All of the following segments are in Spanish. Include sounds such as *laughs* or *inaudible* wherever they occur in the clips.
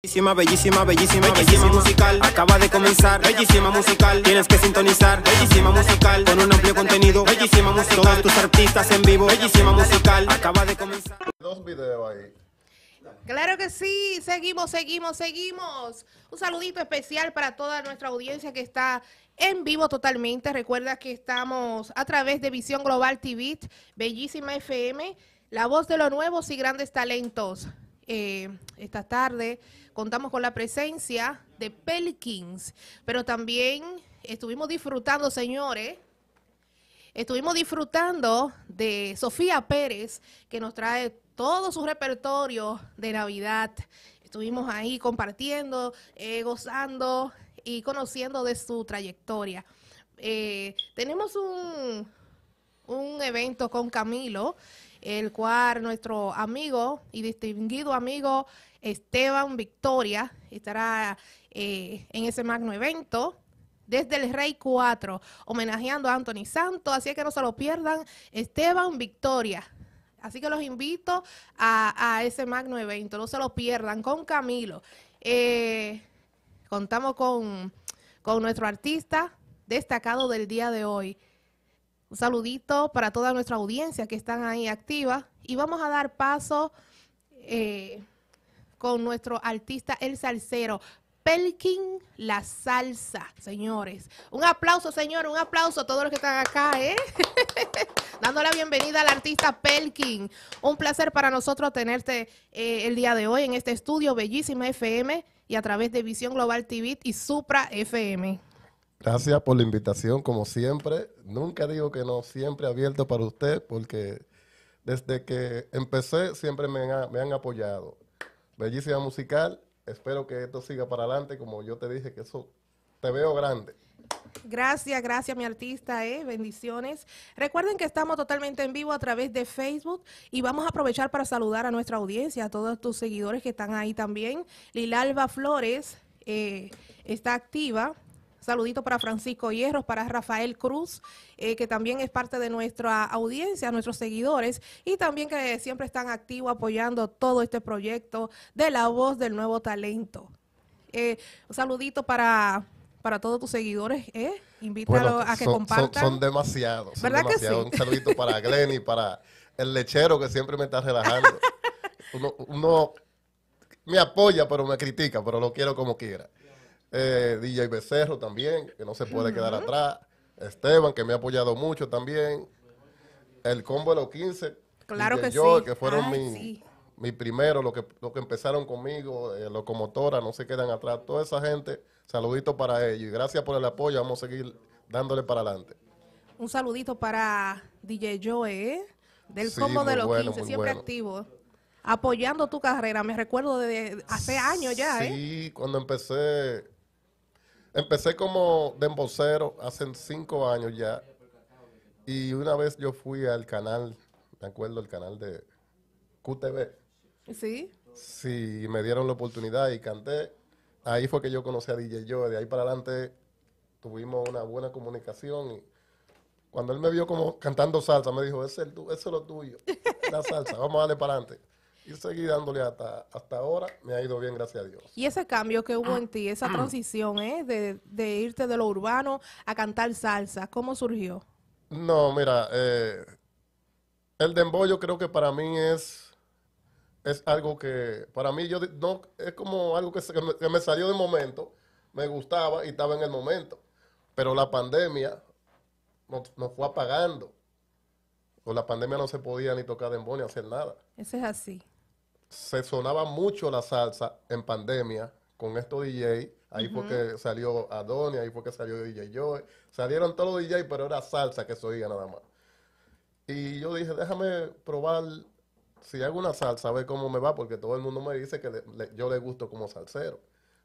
Bellísima, bellísima, bellísima, bellísima musical. Acaba de comenzar, bellísima musical. Tienes que sintonizar, bellísima musical. Con un amplio contenido, bellísima musical. Todos tus artistas en vivo, bellísima musical. Acaba de comenzar. Dos videos ahí. Claro que sí, seguimos, seguimos, seguimos. Un saludito especial para toda nuestra audiencia que está en vivo totalmente. Recuerda que estamos a través de Visión Global TV, Bellísima FM, la voz de los nuevos y grandes talentos. Eh, esta tarde contamos con la presencia de Pelkins, pero también estuvimos disfrutando, señores, estuvimos disfrutando de Sofía Pérez, que nos trae todo su repertorio de Navidad. Estuvimos ahí compartiendo, eh, gozando y conociendo de su trayectoria. Eh, tenemos un, un evento con Camilo el cual nuestro amigo y distinguido amigo Esteban Victoria estará eh, en ese magno evento desde el Rey 4, homenajeando a Anthony Santos, así que no se lo pierdan, Esteban Victoria. Así que los invito a, ese magno evento, no se lo pierdan, con Camilo. Eh, contamos con, con nuestro artista destacado del día de hoy, un saludito para toda nuestra audiencia que están ahí activa. Y vamos a dar paso eh, con nuestro artista El Salsero, Pelkin La Salsa, señores. Un aplauso, señor, un aplauso a todos los que están acá, ¿eh? *laughs* Dando la bienvenida al artista Pelkin. Un placer para nosotros tenerte eh, el día de hoy en este estudio, Bellísima FM, y a través de Visión Global TV y Supra FM. Gracias por la invitación, como siempre. Nunca digo que no, siempre abierto para usted, porque desde que empecé siempre me han, apoyado. Bellísima musical, espero que esto siga para adelante, como yo te dije, que eso te veo grande. Gracias, gracias mi artista, eh. bendiciones. Recuerden que estamos totalmente en vivo a través de Facebook y vamos a aprovechar para saludar a nuestra audiencia, a todos tus seguidores que están ahí también. Lilalba Flores eh, está activa, Saludito para Francisco Hierros, para Rafael Cruz, eh, que también es parte de nuestra audiencia, nuestros seguidores, y también que siempre están activos apoyando todo este proyecto de la voz del nuevo talento. Eh, un saludito para todos tus seguidores, ¿eh? Invítalo a que compartan. Son, demasiados. que Un saludito para *laughs* Glenn y para el lechero que siempre me está relajando. *laughs* uno me apoya, pero me critica, pero lo quiero como quiera. Eh, DJ Becerro también, que no se puede quedar atrás. Esteban, que me ha apoyado mucho también. El combo de los 15. Claro que yo, sí. que fueron mi, mi primero, los que, lo que empezaron conmigo, eh, locomotora, no se quedan atrás. Toda esa gente, saludito para ellos. Y gracias por el apoyo, vamos a seguir dándole para adelante. Un saludito para DJ Joe, ¿eh? del combo de los 15, siempre activo apoyando tu carrera. Me recuerdo de hace años ya, Sí, cuando empecé Empecé como de embocero hace cinco años ya. Y una vez yo fui al canal, me acuerdo, el canal de QTV. ¿Sí? Sí, me dieron la oportunidad y canté. Ahí fue que yo conocí a DJ Joe. De ahí para adelante tuvimos una buena comunicación. Y cuando él me vio como cantando salsa, me dijo, eso es, eso es lo tuyo, la salsa, vamos a darle para adelante yo seguí dándole hasta, hasta ahora, me ha ido bien, gracias a Dios. Y ese cambio que hubo en ti, esa mm. transición, ¿eh? De, irte de lo urbano a cantar salsa, ¿cómo surgió? No, mira, eh, el dembow yo creo que para mí es, es algo que, para mí yo no, es como algo que, me, salió de momento, me gustaba y estaba en el momento, pero la pandemia nos, fue apagando. Con la pandemia no se podía ni tocar dembow ni hacer nada. Eso es así se sonaba mucho la salsa en pandemia con estos DJ. Ahí fue que salió Adonia, ahí fue que salió DJ Joe. Salieron todos los DJ, pero era salsa que se oía nada más. Y yo dije, déjame probar si hago una salsa, a ver cómo me va, porque todo el mundo me dice que yo le gusto como salsero.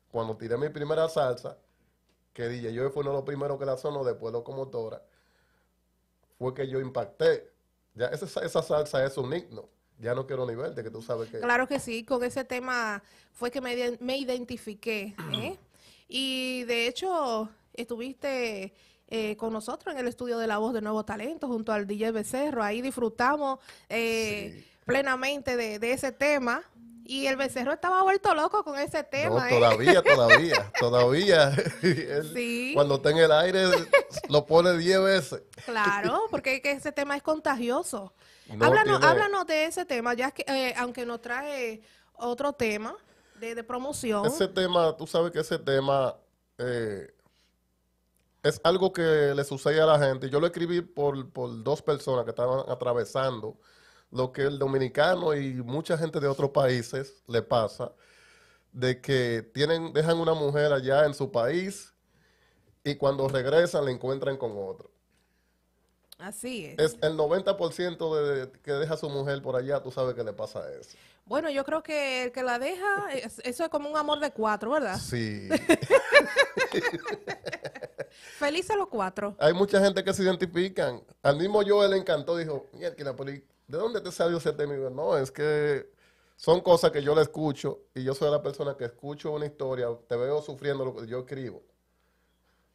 Cuando tiré mi primera salsa, que DJ Joe fue uno de los primeros que la sonó, después locomotora, fue que yo impacté. Ya esa, esa salsa es un himno ya no quiero ni verte, que tú sabes que... Claro que sí, con ese tema fue que me, identifiqué. ¿eh? *clears throat* y de hecho, estuviste eh, con nosotros en el estudio de La Voz de Nuevo Talento, junto al DJ Becerro. Ahí disfrutamos eh, plenamente de, ese tema. Y el becerro estaba vuelto loco con ese tema. todavía, todavía, *laughs* todavía. *laughs* Cuando está en el aire, lo pone 10 veces. Claro, porque ese tema es contagioso háblanos, de ese tema, ya que eh, aunque nos trae otro tema de, promoción. Ese tema, tú sabes que ese tema eh, es algo que le sucede a la gente. Yo lo escribí por, por dos personas que estaban atravesando lo que el dominicano y mucha gente de otros países le pasa, de que tienen, dejan una mujer allá en su país y cuando regresan la encuentran con otro. Así es. el 90% de que deja a su mujer por allá, tú sabes que le pasa a eso. Bueno, yo creo que el que la deja, *laughs* eso es como un amor de cuatro, ¿verdad? Sí. *laughs* Feliz a los cuatro. Hay mucha gente que se identifican. Al mismo yo le encantó, dijo, ¿de dónde te salió ese tema? no, es que son cosas que yo le escucho y yo soy la persona que escucho una historia, te veo sufriendo lo que yo escribo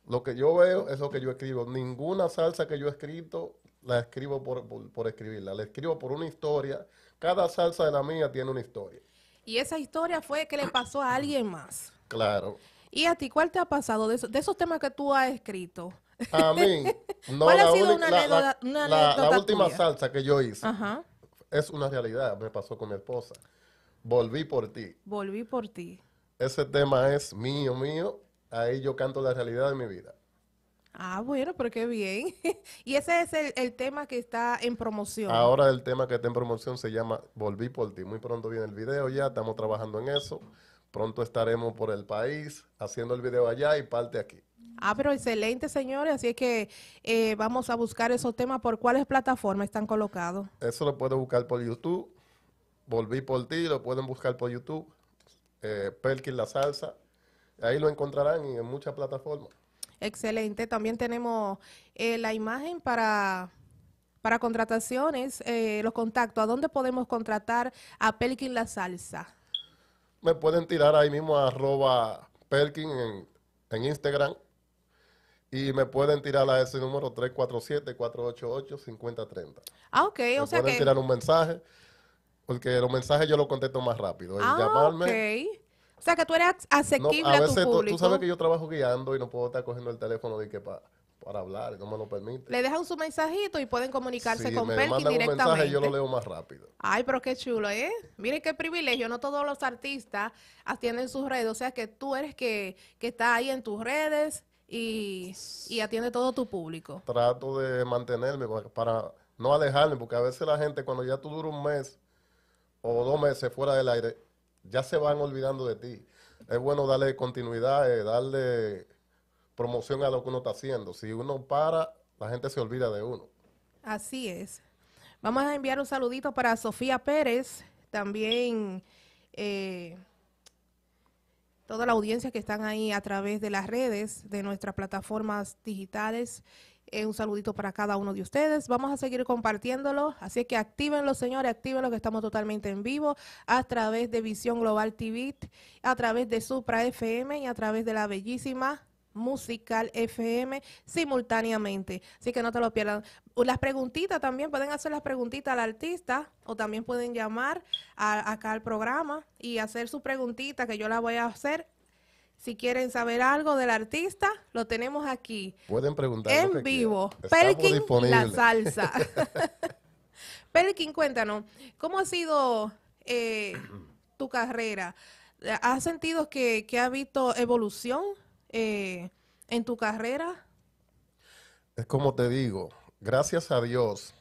lo que yo veo es lo que yo escribo. Ninguna salsa que yo he escrito la escribo por, escribirla. La escribo por una historia. Cada salsa de la mía tiene una historia. Y esa historia fue que le pasó a alguien más. Claro. ¿Y a ti cuál te ha pasado de, esos temas que tú has escrito? A mí. *laughs* ¿Cuál ha sido una anécdota, la, una la, última salsa que yo hice es una realidad. Me pasó con mi esposa. Volví por ti. Volví por ti. Ese tema es mío, mío ahí yo canto la realidad de mi vida. Ah, bueno, pero qué bien. *laughs* y ese es el, tema que está en promoción. Ahora el tema que está en promoción se llama Volví por ti. Muy pronto viene el video ya, estamos trabajando en eso. Pronto estaremos por el país haciendo el video allá y parte aquí. Ah, pero excelente, señores. Así es que eh, vamos a buscar esos temas. ¿Por cuáles plataformas están colocados? Eso lo pueden buscar por YouTube. Volví por ti, lo pueden buscar por YouTube. Eh, Perkin La Salsa, Ahí lo encontrarán en muchas plataformas. Excelente. También tenemos eh, la imagen para, para contrataciones, eh, los contactos. ¿A dónde podemos contratar a Pelkin La Salsa? Me pueden tirar ahí mismo a arroba Pelkin en, Instagram. Y me pueden tirar a ese número 347-488-5030. Ah, ok. o sea pueden tirar un mensaje, porque los mensajes yo los contesto más rápido. ah, llamarme, okay. O sea, que tú eres asequible a, tu público. Tú, sabes que yo trabajo guiando y no puedo estar cogiendo el teléfono de que para para hablar, no me lo permite. Le dejan su mensajito y pueden comunicarse con Perkin directamente. mensaje, yo lo leo más rápido. Ay, pero qué chulo, ¿eh? Miren qué privilegio, no todos los artistas atienden sus redes, o sea que tú eres que, que está ahí en tus redes y, y atiende todo tu público. Trato de mantenerme para no alejarme, porque a veces la gente cuando ya tú duras un mes o dos meses fuera del aire, ya se van olvidando de ti. Es bueno darle continuidad, eh, darle promoción a lo que uno está haciendo. Si uno para, la gente se olvida de uno. Así es. Vamos a enviar un saludito para Sofía Pérez, también eh, toda la audiencia que están ahí a través de las redes, de nuestras plataformas digitales eh, un saludito para cada uno de ustedes. Vamos a seguir compartiéndolo. Así que actívenlo, señores, actívenlo que estamos totalmente en vivo a través de Visión Global TV, a través de Supra FM y a través de la bellísima Musical FM simultáneamente. Así que no te lo pierdan. Las preguntitas también, pueden hacer las preguntitas al artista o también pueden llamar acá al programa y hacer su preguntita que yo la voy a hacer si quieren saber algo del artista, lo tenemos aquí. Pueden preguntar. En vivo. Pelkin La Salsa. *laughs* *laughs* Pelkin, cuéntanos, ¿cómo ha sido eh, tu carrera? ¿Has sentido que, ha visto evolución eh, en tu carrera? Es como te digo, gracias a Dios.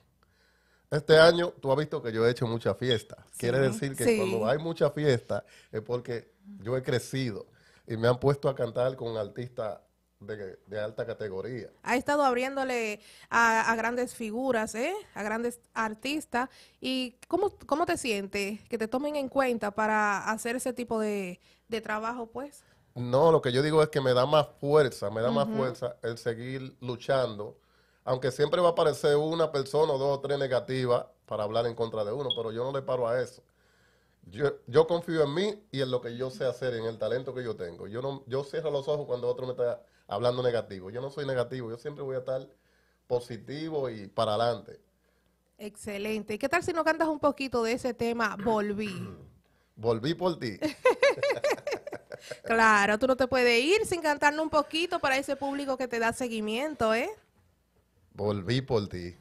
Este año tú has visto que yo he hecho mucha fiesta. Quiere decir que cuando hay mucha fiesta es porque yo he crecido y me han puesto a cantar con artistas de, de, alta categoría. Ha estado abriéndole a, grandes figuras, ¿eh? a grandes artistas. ¿Y cómo, te sientes que te tomen en cuenta para hacer ese tipo de, trabajo, pues? No, lo que yo digo es que me da más fuerza, me da más fuerza el seguir luchando, aunque siempre va a aparecer una persona o dos o tres negativas para hablar en contra de uno, pero yo no le paro a eso. Yo, confío en mí y en lo que yo sé hacer, en el talento que yo tengo. Yo, no, yo cierro los ojos cuando otro me está hablando negativo. Yo no soy negativo, yo siempre voy a estar positivo y para adelante. Excelente. ¿Y qué tal si no cantas un poquito de ese tema, *clears throat* Volví? Volví por ti. *laughs* claro, tú no te puedes ir sin cantarnos un poquito para ese público que te da seguimiento, ¿eh? Volví por ti.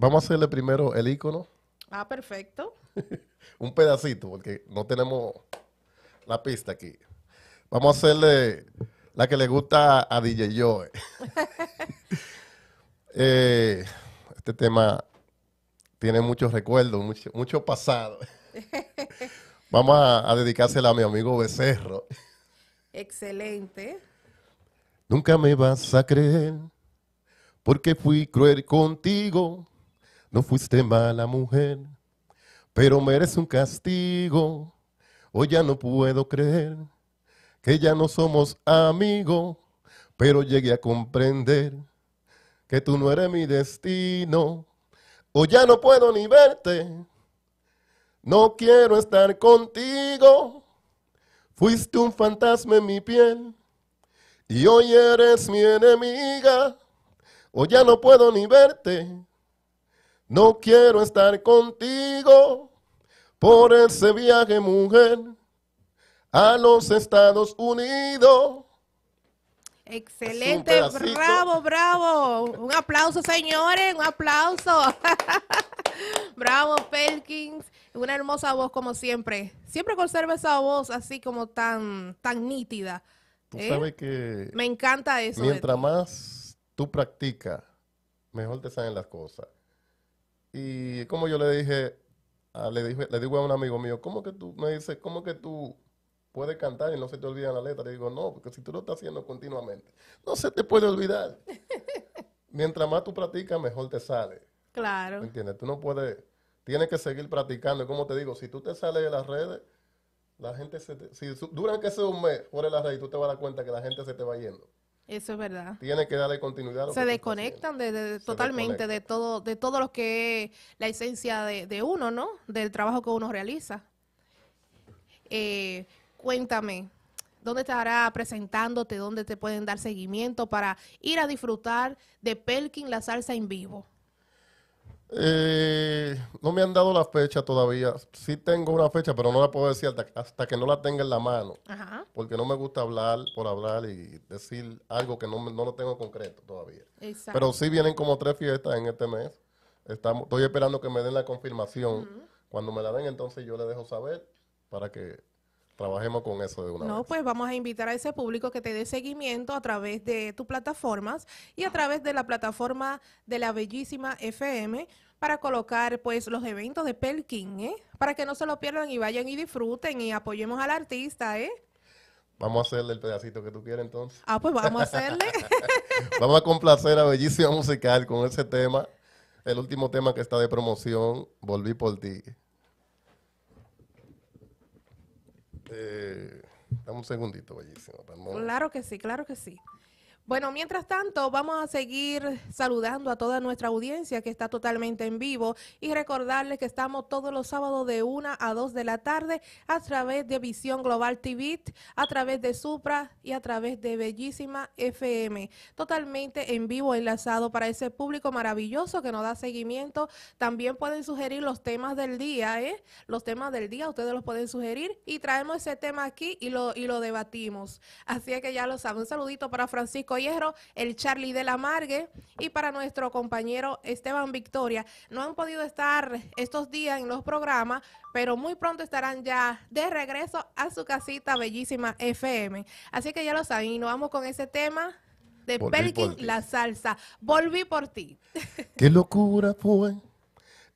Vamos a hacerle primero el icono. Ah, perfecto. *laughs* un pedacito, porque no tenemos la pista aquí. Vamos a hacerle la que le gusta a DJ Joe. *laughs* Eh, este tema tiene muchos recuerdos, mucho, pasado. *laughs* Vamos a, a dedicársela a mi amigo Becerro. Excelente. Nunca me vas a creer porque fui cruel contigo. No fuiste mala mujer, pero merece un castigo. Hoy ya no puedo creer que ya no somos amigos, pero llegué a comprender que tú no eres mi destino. Hoy ya no puedo ni verte, no quiero estar contigo. Fuiste un fantasma en mi piel y hoy eres mi enemiga. Hoy ya no puedo ni verte. No quiero estar contigo por ese viaje, mujer, a los Estados Unidos. Excelente, bravo, bravo. Un aplauso, señores, un aplauso. *laughs* bravo, Perkins. Una hermosa voz como siempre. Siempre conserva esa voz así como tan, tan nítida. Tú ¿Eh? sabes que... Me encanta eso. Mientras más tú practicas, mejor te salen las cosas. Y como yo le dije, a, ah, le, dije le digo a un amigo mío, ¿cómo que tú me dices, cómo que tú puedes cantar y no se te olvida la letra? Le digo, no, porque si tú lo estás haciendo continuamente, no se te puede olvidar. *laughs* Mientras más tú practicas, mejor te sale. Claro. ¿Me ¿Entiendes? Tú no puedes, tienes que seguir practicando. Y como te digo, si tú te sales de las redes, la gente se te, si duran que sea un mes fuera de las redes, tú te vas a dar cuenta que la gente se te va yendo. Eso es verdad. Tiene que darle continuidad. se desconectan de, totalmente de todo de todo lo que es la esencia de, uno, ¿no? Del trabajo que uno realiza. Eh, cuéntame, ¿dónde estará presentándote? ¿Dónde te pueden dar seguimiento para ir a disfrutar de Pelkin la salsa en vivo? Eh, no me han dado la fecha todavía. Sí tengo una fecha, pero no la puedo decir hasta, que no la tenga en la mano. Porque no me gusta hablar por hablar y decir algo que no, no lo tengo concreto todavía. Pero sí vienen como tres fiestas en este mes. estoy esperando que me den la confirmación. Cuando me la den, entonces yo le dejo saber para que Trabajemos con eso de una vez. No, pues vamos a invitar a ese público que te dé seguimiento a través de tus plataformas y a través de la plataforma de la bellísima FM para colocar pues los eventos de Pelkin, ¿eh? Para que no se lo pierdan y vayan y disfruten y apoyemos al artista, ¿eh? Vamos a hacerle el pedacito que tú quieres entonces. Ah, pues vamos a hacerle. *laughs* vamos a complacer a Bellísima Musical con ese tema, el último tema que está de promoción, Volví por ti. Eh, dame un segundito, bellísimo. Claro que sí, claro que sí. Bueno, mientras tanto, vamos a seguir saludando a toda nuestra audiencia que está totalmente en vivo y recordarles que estamos todos los sábados de 1 a 2 de la tarde a través de Visión Global TV, a través de Supra y a través de Bellísima FM. Totalmente en vivo, enlazado para ese público maravilloso que nos da seguimiento. También pueden sugerir los temas del día, ¿eh? Los temas del día ustedes los pueden sugerir y traemos ese tema aquí y lo, y lo debatimos. Así que ya lo saben. Un saludito para Francisco Hierro, el Charlie de la Margue y para nuestro compañero Esteban Victoria. No han podido estar estos días en los programas, pero muy pronto estarán ya de regreso a su casita bellísima FM. Así que ya lo saben, y nos vamos con ese tema de Volví la salsa. Volví por ti. *laughs* Qué locura fue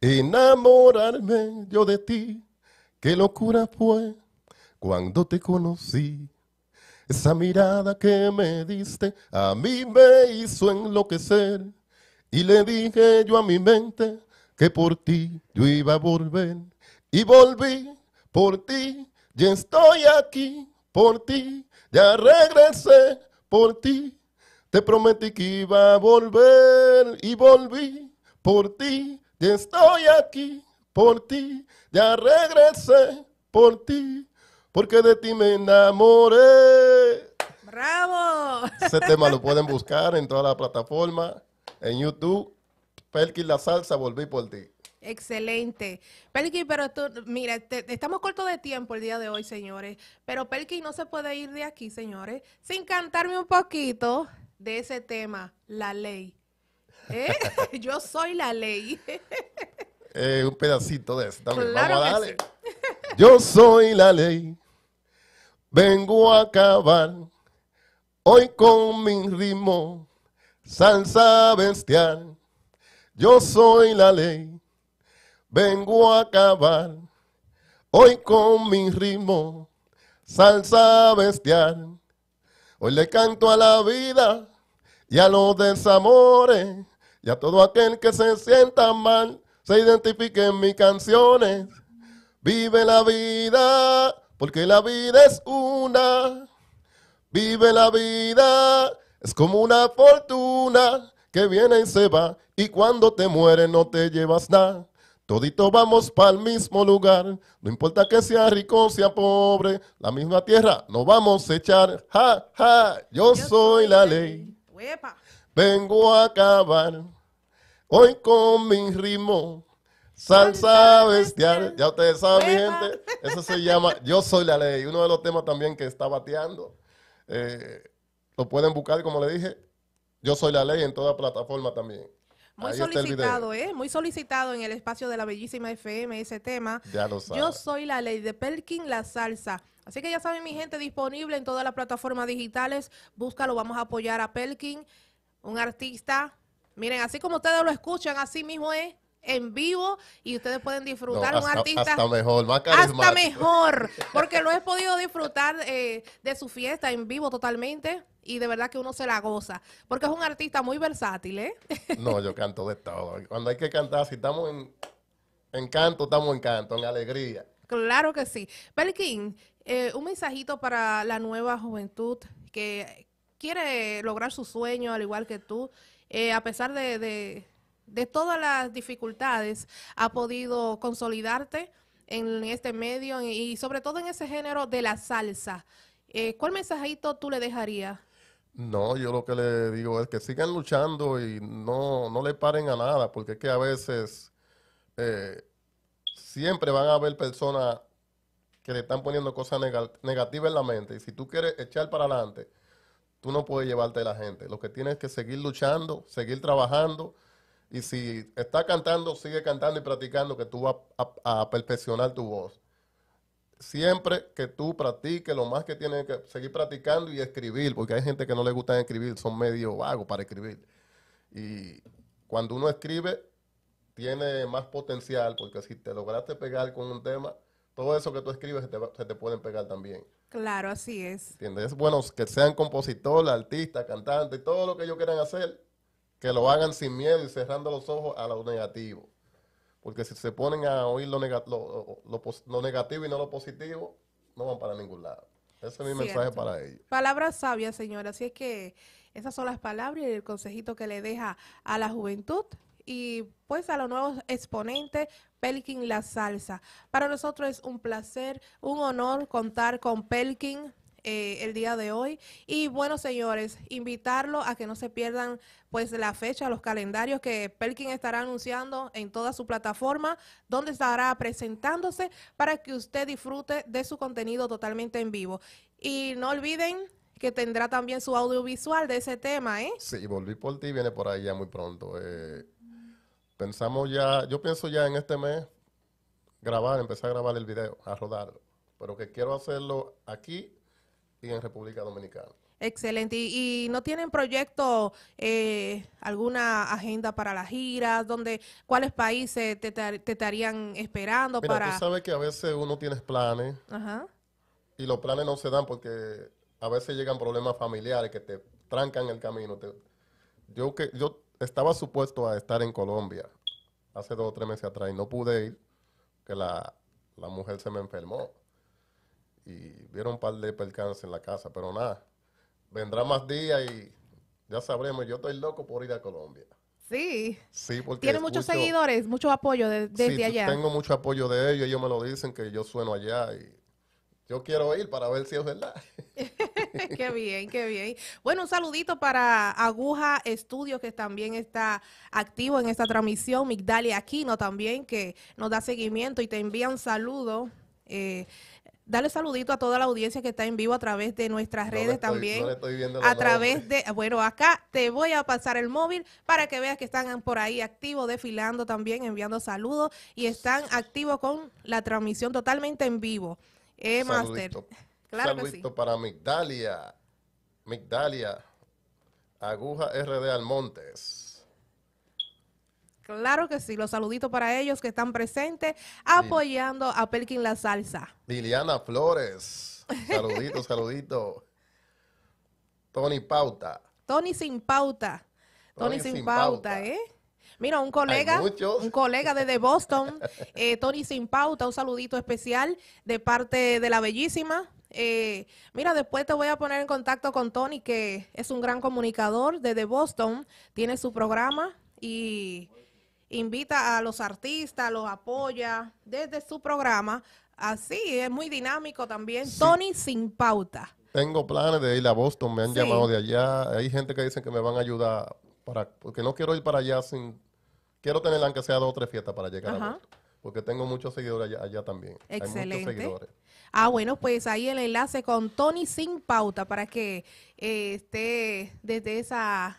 enamorarme yo de ti. Qué locura fue cuando te conocí. Esa mirada que me diste a mí me hizo enloquecer. Y le dije yo a mi mente que por ti yo iba a volver. Y volví por ti, ya estoy aquí por ti, ya regresé por ti. Te prometí que iba a volver y volví por ti, ya estoy aquí por ti, ya regresé por ti porque de ti me enamoré. ¡Bravo! Ese tema lo pueden buscar en toda la plataforma, en YouTube. Pelky La Salsa, volví por ti. Excelente. Pelky, pero tú, mira, estamos cortos de tiempo el día de hoy, señores. Pero Pelky no se puede ir de aquí, señores, sin cantarme un poquito de ese tema, la ley. ¿Eh? *laughs* Yo soy la ley. un pedacito de eso Vamos a darle. Yo soy la ley Vengo a acabar hoy con mi ritmo, salsa bestial. Yo soy la ley. Vengo a acabar hoy con mi ritmo, salsa bestial. Hoy le canto a la vida y a los desamores y a todo aquel que se sienta mal, se identifique en mis canciones. Vive la vida porque la vida es una, vive la vida, es como una fortuna que viene y se va. Y cuando te mueres no te llevas nada. Todito vamos para el mismo lugar, no importa que sea rico o sea pobre, la misma tierra nos vamos a echar. Ja, ja, yo, soy la ley. ley. Vengo a acabar hoy con mi ritmo. Salsa bestial. Ya ustedes saben, mi gente. Eso se llama Yo soy la ley. Uno de los temas también que está bateando. Eh, lo pueden buscar, como le dije. Yo soy la ley en toda plataforma también. Muy solicitado, ¿eh? Muy solicitado en el espacio de la bellísima FM ese tema. Ya lo saben. Yo soy la ley de Pelkin, la salsa. Así que ya saben, mi gente, disponible en todas las plataformas digitales. Búscalo, vamos a apoyar a Pelkin, un artista. Miren, así como ustedes lo escuchan, así mismo es en vivo y ustedes pueden disfrutar un artista hasta mejor, más hasta mejor, *laughs* porque lo he podido disfrutar eh, de su fiesta en vivo totalmente y de verdad que uno se la goza, porque es un artista muy versátil, ¿eh? No, yo canto de todo. Cuando hay que cantar, si estamos en, canto, estamos en canto, en alegría. Claro que sí. Belkin, eh, un mensajito para la nueva juventud que quiere lograr su sueño al igual que tú, eh, a pesar de de todas las dificultades ha podido consolidarte en este medio y sobre todo en ese género de la salsa. Eh, ¿Cuál mensajito tú le dejarías? No, yo lo que le digo es que sigan luchando y no, no le paren a nada, porque es que a veces eh, siempre van a haber personas que le están poniendo cosas negativas en la mente. Y si tú quieres echar para adelante, tú no puedes llevarte a la gente. Lo que tienes es que seguir luchando, seguir trabajando y si está cantando, sigue cantando y practicando que tú vas a, perfeccionar tu voz. Siempre que tú practiques, lo más que tienes que seguir practicando y escribir, porque hay gente que no le gusta escribir, son medio vagos para escribir. Y cuando uno escribe, tiene más potencial, porque si te lograste pegar con un tema, todo eso que tú escribes se te, se pueden pegar también. Claro, así es. ¿Entiendes? Bueno, que sean compositor, artista, cantante, todo lo que ellos quieran hacer, que lo hagan sin miedo y cerrando los ojos a lo negativo. Porque si se ponen a oír lo, nega lo, negativo y no lo positivo, no van para ningún lado. Ese es mi mensaje para ellos. Palabras sabias, señora. Así es que esas son las palabras y el consejito que le deja a la juventud y pues a los nuevos exponentes Pelkin La Salsa. Para nosotros es un placer, un honor contar con Pelkin eh, el día de hoy. Y bueno, señores, invitarlo a que no se pierdan pues la fecha, los calendarios que Perkin estará anunciando en toda su plataforma, donde estará presentándose para que usted disfrute de su contenido totalmente en vivo. Y no olviden que tendrá también su audiovisual de ese tema, ¿eh? Sí, Volví por ti viene por ahí ya muy pronto. Eh, pensamos ya, yo pienso ya en este mes grabar, empezar a grabar el video, a rodarlo. Pero que quiero hacerlo aquí en República Dominicana. Excelente. ¿Y, no tienen proyecto eh, alguna agenda para las giras? donde ¿Cuáles países te, estarían esperando para...? tú sabes que a veces uno tiene planes y los planes no se dan porque a veces llegan problemas familiares que te trancan el camino. yo, que, yo estaba supuesto a estar en Colombia hace dos o tres meses atrás y no pude ir, que la, la mujer se me enfermó y vieron un par de percances en la casa, pero nada, vendrá más días y ya sabremos, yo estoy loco por ir a Colombia. Sí. Sí, porque. Tiene muchos seguidores, mucho apoyo desde allá. Tengo mucho apoyo de ellos, ellos me lo dicen que yo sueno allá y yo quiero ir para ver si es verdad. *laughs* qué bien, qué bien. Bueno, un saludito para Aguja Estudios, que también está activo en esta transmisión. Migdalia Aquino también, que nos da seguimiento y te envía un saludo. Eh, Dale saludito a toda la audiencia que está en vivo a través de nuestras redes también. a través de, bueno, acá te voy a pasar el móvil para que veas que están por ahí activos, desfilando también, enviando saludos y están activos con la transmisión totalmente en vivo. Eh, Master. saludito para Migdalia. Migdalia. Aguja RD Almontes. Claro que sí, los saluditos para ellos que están presentes apoyando a Pelkin La Salsa. Liliana Flores, saluditos, *laughs* saluditos. Tony Pauta. Tony sin pauta. Tony, sin, pauta, ¿eh? Mira, un colega, un colega desde Boston, eh, Tony Sin Pauta, un saludito especial de parte de la bellísima. Eh, mira, después te voy a poner en contacto con Tony, que es un gran comunicador desde Boston, tiene su programa y invita a los artistas, los apoya desde su programa. Así, es muy dinámico también. Tony sin pauta. Tengo planes de ir a Boston, me han llamado de allá. Hay gente que dice que me van a ayudar, para, porque no quiero ir para allá sin... Quiero tener aunque sea dos o tres fiestas para llegar a Boston porque tengo muchos seguidores allá, también. Excelente. Ah, bueno, pues ahí el enlace con Tony Sin Pauta para que eh, esté desde esa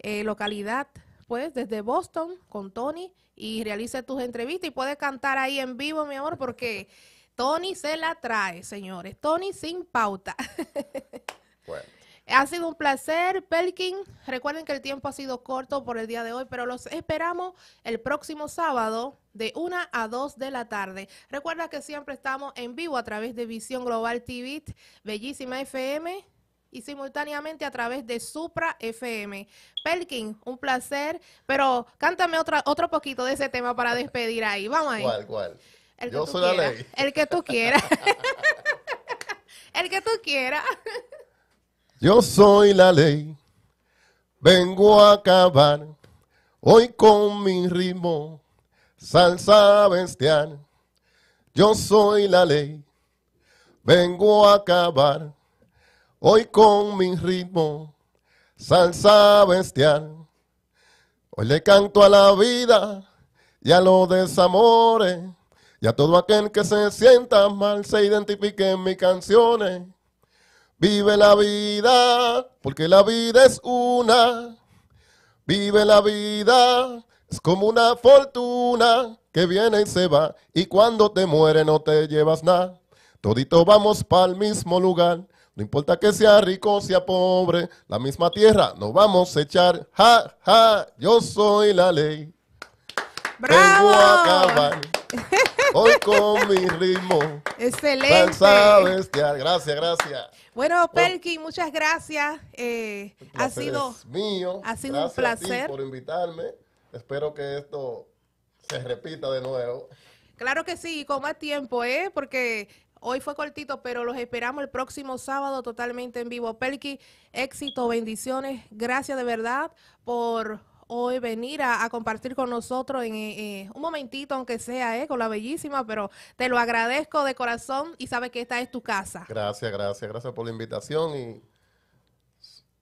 eh, localidad desde Boston con Tony y realice tus entrevistas y puedes cantar ahí en vivo, mi amor, porque Tony se la trae, señores. Tony sin pauta. *laughs* Ha sido un placer, Pelkin. Recuerden que el tiempo ha sido corto por el día de hoy, pero los esperamos el próximo sábado de 1 a 2 de la tarde. Recuerda que siempre estamos en vivo a través de Visión Global TV, Bellísima FM y simultáneamente a través de Supra FM. Pelkin, un placer, pero cántame otra, otro poquito de ese tema para despedir ahí. Vamos ahí. El Yo soy la ley. El que tú quieras. *laughs* El que tú quieras. Yo soy la ley. Vengo a acabar hoy con mi ritmo, salsa bestial. Yo soy la ley. Vengo a acabar Hoy con mi ritmo, salsa bestial. Hoy le canto a la vida y a los desamores. Y a todo aquel que se sienta mal se identifique en mis canciones. Vive la vida, porque la vida es una. Vive la vida, es como una fortuna que viene y se va. Y cuando te muere no te llevas nada. Todito vamos para el mismo lugar. No importa que sea rico, o sea pobre, la misma tierra nos vamos a echar. Ja, ja, yo soy la ley. ¡Bravo! Hoy *laughs* con mi ritmo. Excelente. Gracias, gracias. Bueno, oh. Perky, muchas gracias. Eh, ha sido mío. Ha sido gracias un placer. por invitarme. Espero que esto se repita de nuevo. Claro que sí, con más tiempo, ¿eh? Porque Hoy fue cortito, pero los esperamos el próximo sábado totalmente en vivo. Pelqui, éxito, bendiciones. Gracias de verdad por hoy venir a, compartir con nosotros en eh, eh, un momentito, aunque sea eh, con la bellísima, pero te lo agradezco de corazón y sabes que esta es tu casa. Gracias, gracias, gracias por la invitación y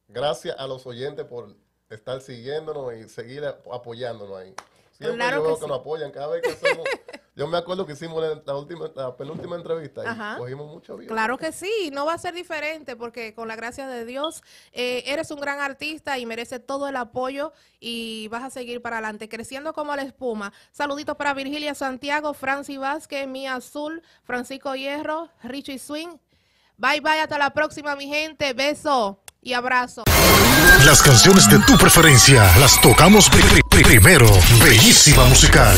gracias a los oyentes por estar siguiéndonos y seguir apoyándonos ahí. Siempre que nos apoyan cada vez que hacemos *laughs* Yo me acuerdo que hicimos la, última, penúltima entrevista Ajá. cogimos mucho bien. Claro que sí, no va a ser diferente porque con la gracia de Dios eh, eres un gran artista y mereces todo el apoyo y vas a seguir para adelante, creciendo como la espuma. Saluditos para Virgilia Santiago, Franci Vázquez, Mía Azul, Francisco Hierro, Richie Swing. Bye bye, hasta la próxima mi gente. Beso y abrazo. Las canciones de tu preferencia las tocamos primero. Bellísima musical.